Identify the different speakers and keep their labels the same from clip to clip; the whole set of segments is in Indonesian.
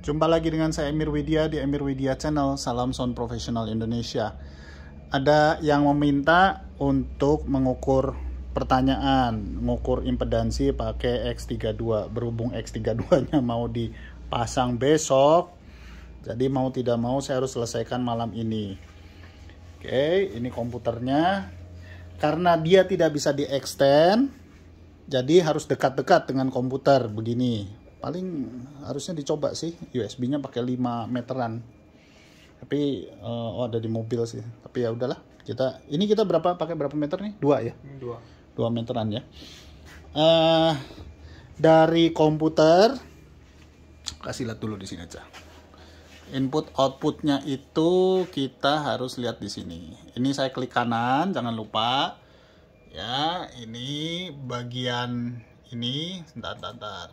Speaker 1: Jumpa lagi dengan saya Emir Widya di Emir Widya Channel, salam sound profesional Indonesia. Ada yang meminta untuk mengukur pertanyaan, mengukur impedansi pakai X32. Berhubung X32-nya mau dipasang besok, jadi mau tidak mau saya harus selesaikan malam ini. Oke, ini komputernya. Karena dia tidak bisa di-extend, jadi harus dekat-dekat dengan komputer begini paling harusnya dicoba sih USB-nya pakai 5 meteran tapi uh, oh ada di mobil sih tapi ya udahlah kita ini kita berapa pakai berapa meter nih dua ya hmm, dua dua meteran ya uh, dari komputer kasih lihat dulu di sini aja input outputnya itu kita harus lihat di sini ini saya klik kanan jangan lupa ya ini bagian ini sebentar sebentar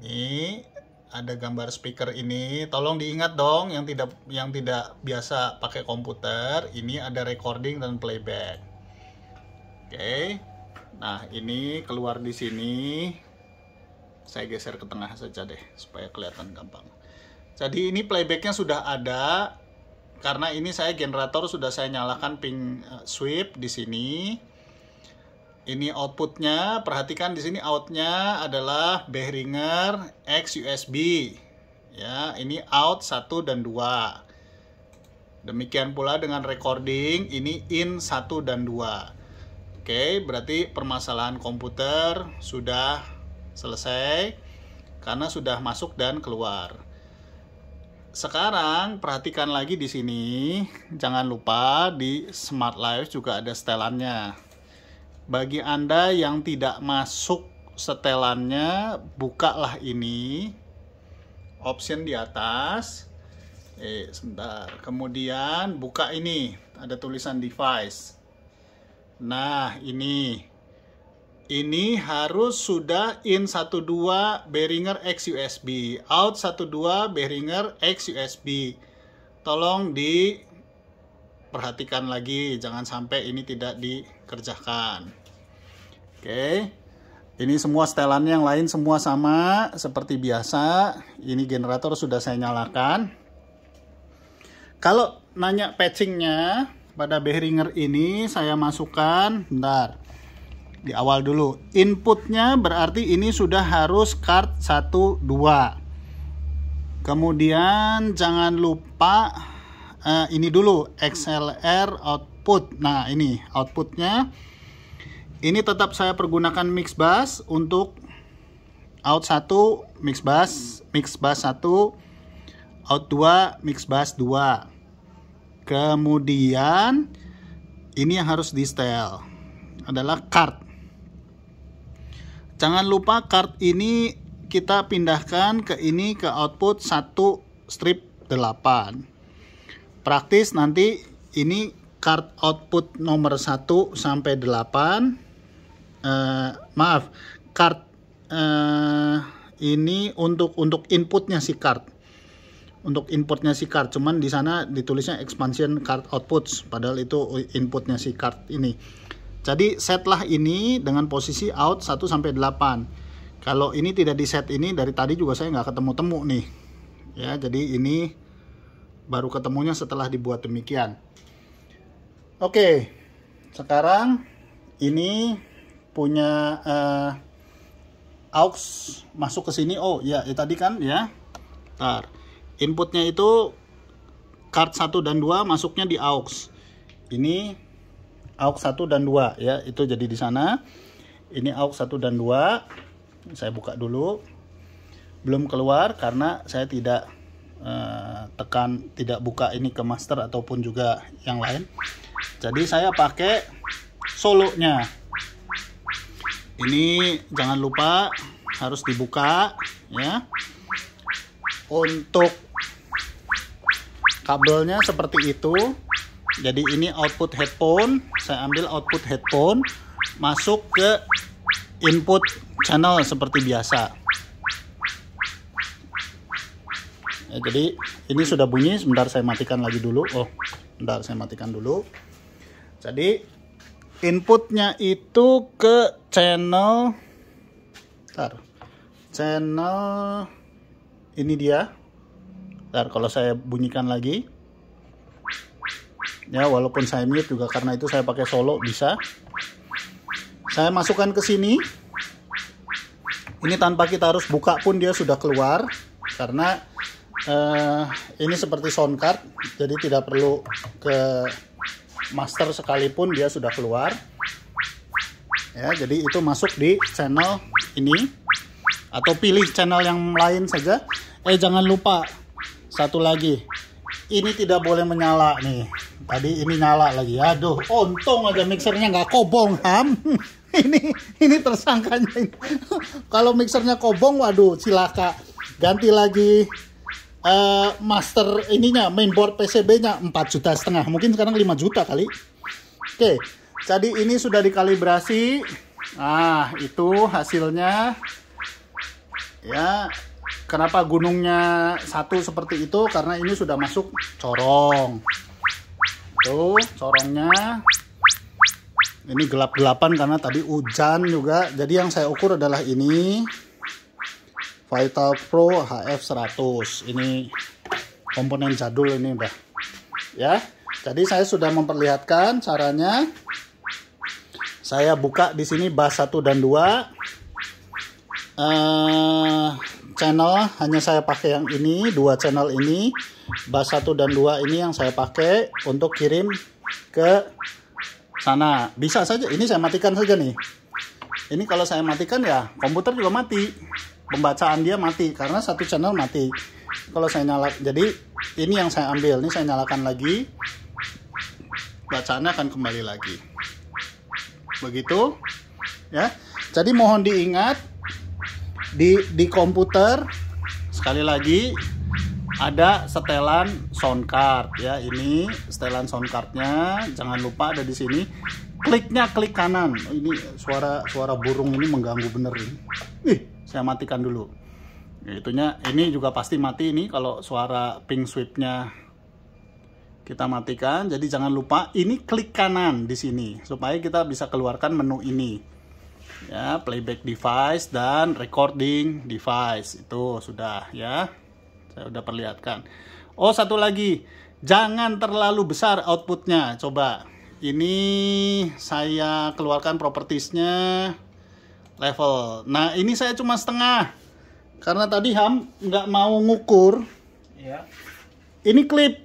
Speaker 1: ini ada gambar speaker ini tolong diingat dong yang tidak yang tidak biasa pakai komputer ini ada recording dan playback oke okay. nah ini keluar di sini saya geser ke tengah saja deh supaya kelihatan gampang jadi ini playbacknya sudah ada karena ini saya generator sudah saya nyalakan ping eh, sweep di sini ini outputnya, perhatikan di sini outnya adalah Behringer X USB. Ya, ini out 1 dan 2. Demikian pula dengan recording, ini in 1 dan 2. Oke, berarti permasalahan komputer sudah selesai karena sudah masuk dan keluar sekarang perhatikan lagi di sini. Jangan lupa di Smart Life juga ada setelannya bagi Anda yang tidak masuk setelannya, bukalah ini option di atas. Eh, sebentar. Kemudian buka ini, ada tulisan device. Nah, ini ini harus sudah in 12 Behringer X USB, out 12 Behringer X USB. Tolong diperhatikan lagi, jangan sampai ini tidak dikerjakan. Oke. Ini semua setelannya yang lain semua sama seperti biasa. Ini generator sudah saya nyalakan. Kalau nanya patchingnya pada behringer ini saya masukkan bentar di awal dulu inputnya berarti ini sudah harus card 1 2 kemudian jangan lupa uh, ini dulu XLR output nah ini outputnya ini tetap saya pergunakan mix bass untuk out 1 mix bass, mix bass 1, out 2 mix bass 2. Kemudian ini yang harus di style adalah card. Jangan lupa card ini kita pindahkan ke ini ke output 1 strip 8. Praktis nanti ini card output nomor 1 sampai 8 uh, maaf card uh, ini untuk untuk inputnya si card untuk inputnya si card cuman di sana ditulisnya expansion card outputs padahal itu inputnya si card ini jadi setlah ini dengan posisi out 1 sampai 8 kalau ini tidak di set ini dari tadi juga saya nggak ketemu-temu nih ya jadi ini baru ketemunya setelah dibuat demikian oke sekarang ini punya uh, aux masuk ke sini oh ya, ya tadi kan ya Bentar. inputnya itu card 1 dan 2 masuknya di aux ini aux 1 dan 2 ya itu jadi di sana ini aux 1 dan 2 saya buka dulu belum keluar karena saya tidak uh, tekan tidak buka ini ke master ataupun juga yang lain jadi saya pakai solonya ini jangan lupa harus dibuka ya untuk kabelnya seperti itu jadi ini output headphone saya ambil output headphone masuk ke input channel seperti biasa ya, jadi ini sudah bunyi sebentar saya matikan lagi dulu oh sebentar saya matikan dulu jadi inputnya itu ke channel Bentar. channel ini dia Bentar, kalau saya bunyikan lagi ya walaupun saya mute juga karena itu saya pakai solo bisa saya masukkan ke sini ini tanpa kita harus buka pun dia sudah keluar karena uh, ini seperti sound card jadi tidak perlu ke master sekalipun dia sudah keluar ya jadi itu masuk di channel ini atau pilih channel yang lain saja eh jangan lupa satu lagi ini tidak boleh menyala nih tadi ini nyala lagi aduh untung aja mixernya nggak kobong ham ini ini tersangkanya kalau mixernya kobong waduh silaka ganti lagi uh, master ininya mainboard PCB-nya 4 juta setengah mungkin sekarang 5 juta kali oke okay. jadi ini sudah dikalibrasi nah itu hasilnya ya kenapa gunungnya satu seperti itu karena ini sudah masuk corong tuh corongnya ini gelap-gelapan karena tadi hujan juga jadi yang saya ukur adalah ini Vital Pro HF100 ini komponen jadul ini udah ya jadi saya sudah memperlihatkan caranya saya buka di sini bass 1 dan 2 uh, eh, channel hanya saya pakai yang ini dua channel ini bass 1 dan 2 ini yang saya pakai untuk kirim ke sana bisa saja ini saya matikan saja nih ini kalau saya matikan ya komputer juga mati pembacaan dia mati karena satu channel mati kalau saya nyala jadi ini yang saya ambil ini saya nyalakan lagi bacaannya akan kembali lagi begitu ya jadi mohon diingat di di komputer sekali lagi ada setelan sound card ya ini setelan sound cardnya jangan lupa ada di sini kliknya klik kanan oh, ini suara suara burung ini mengganggu bener ini ih saya matikan dulu ya, itunya ini juga pasti mati ini kalau suara ping sweepnya kita matikan jadi jangan lupa ini klik kanan di sini supaya kita bisa keluarkan menu ini ya playback device dan recording device itu sudah ya saya udah perlihatkan oh satu lagi jangan terlalu besar outputnya coba ini saya keluarkan propertiesnya level. Nah ini saya cuma setengah karena tadi ham nggak mau ngukur. Iya. Ini klip.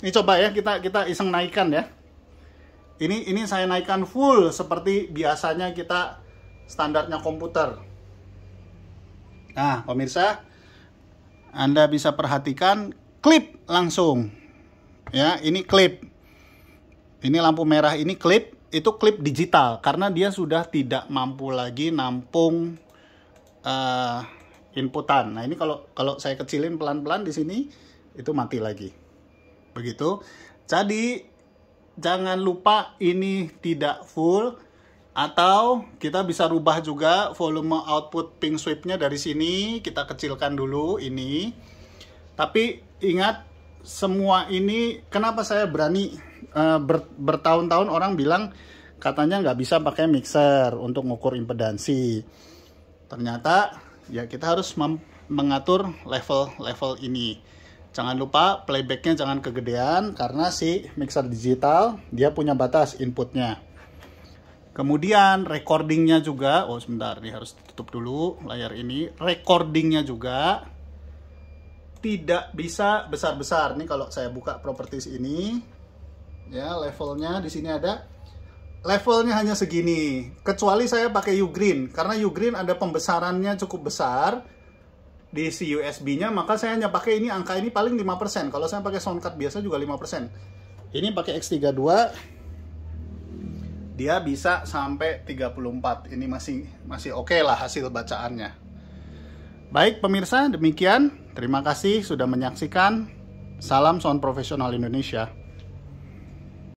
Speaker 1: Ini coba ya kita kita iseng naikkan ya. Ini ini saya naikkan full seperti biasanya kita standarnya komputer. Nah pemirsa, anda bisa perhatikan klip langsung. Ya ini klip. Ini lampu merah ini klip itu klip digital karena dia sudah tidak mampu lagi nampung uh, inputan. Nah, ini kalau kalau saya kecilin pelan-pelan di sini itu mati lagi. Begitu. Jadi jangan lupa ini tidak full atau kita bisa rubah juga volume output ping sweepnya dari sini kita kecilkan dulu ini. Tapi ingat semua ini kenapa saya berani uh, ber, bertahun-tahun orang bilang katanya nggak bisa pakai mixer untuk mengukur impedansi. Ternyata ya kita harus mengatur level-level ini. Jangan lupa playbacknya jangan kegedean karena si mixer digital dia punya batas inputnya. Kemudian recordingnya juga, oh sebentar, ini harus tutup dulu layar ini. Recordingnya juga tidak bisa besar-besar. Nih kalau saya buka properties ini, ya levelnya di sini ada levelnya hanya segini. Kecuali saya pakai Ugreen karena Ugreen ada pembesarannya cukup besar di si USB-nya, maka saya hanya pakai ini angka ini paling 5%. Kalau saya pakai soundcard biasa juga 5%. Ini pakai X32 dia bisa sampai 34. Ini masih masih oke okay lah hasil bacaannya. Baik pemirsa, demikian. Terima kasih sudah menyaksikan. Salam Sound Profesional Indonesia.